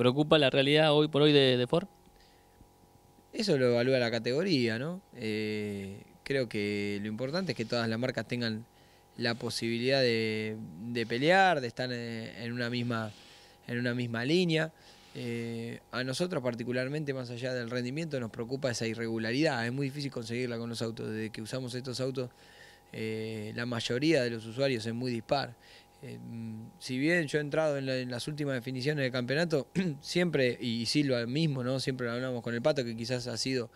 ¿Preocupa la realidad hoy por hoy de, de Ford? Eso lo evalúa la categoría, ¿no? Eh, creo que lo importante es que todas las marcas tengan la posibilidad de, pelear, de estar en una misma, en una misma línea. Eh, a nosotros particularmente, más allá del rendimiento, nos preocupa esa irregularidad. Es muy difícil conseguirla con los autos. Desde que usamos estos autos, eh, la mayoría de los usuarios es muy dispar. Em, si bien yo he entrado en, las últimas definiciones del campeonato, siempre, y, Silva mismo, ¿no? Siempre lo hablamos con el Pato, que quizás ha sido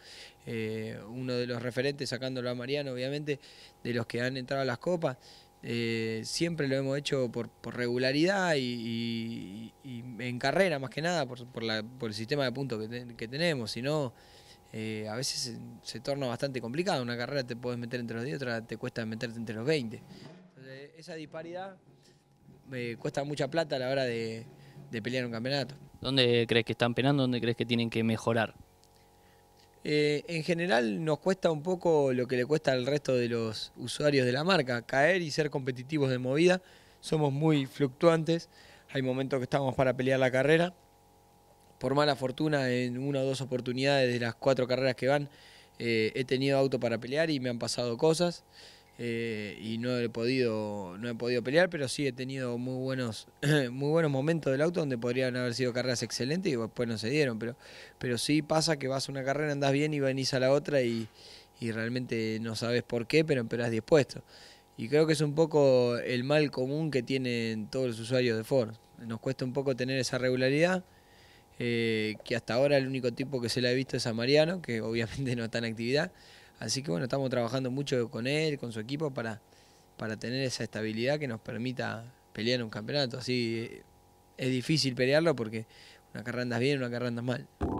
eh, uno de los referentes, sacándolo a Mariano, obviamente, de los que han entrado a las copas. Eh, siempre lo hemos hecho por, regularidad y, en carrera más que nada, por, el sistema de puntos que, tenemos, si eh, a veces se, torna bastante complicado. Una carrera te puedes meter entre los 10, otra te cuesta meterte entre los 20. esa disparidad me eh, cuesta mucha plata a la hora de, pelear un campeonato. ¿Dónde crees que están penando? ¿Dónde crees que tienen que mejorar? Eh, en general nos cuesta un poco lo que le cuesta al resto de los usuarios de la marca, caer y ser competitivos de movida. Somos muy fluctuantes, hay momentos que estamos para pelear la carrera. Por mala fortuna, en una o dos oportunidades de las cuatro carreras que van, eh, he tenido auto para pelear y me han pasado cosas. Eh, y no he podido no he podido pelear, pero sí he tenido muy buenos muy buenos momentos del auto donde podrían haber sido carreras excelentes y después no se dieron, pero pero sí pasa que vas a una carrera, andas bien y venís a la otra y, realmente no sabes por qué, pero has dispuesto. Y creo que es un poco el mal común que tienen todos los usuarios de Ford. Nos cuesta un poco tener esa regularidad. Eh, que hasta ahora el único tipo que se la ha visto es a Mariano, que obviamente no está en actividad, Así que bueno, estamos trabajando mucho con él, con su equipo, para, tener esa estabilidad que nos permita pelear un campeonato. Así eh, es difícil pelearlo porque una carrera andas bien, una carrera andas mal.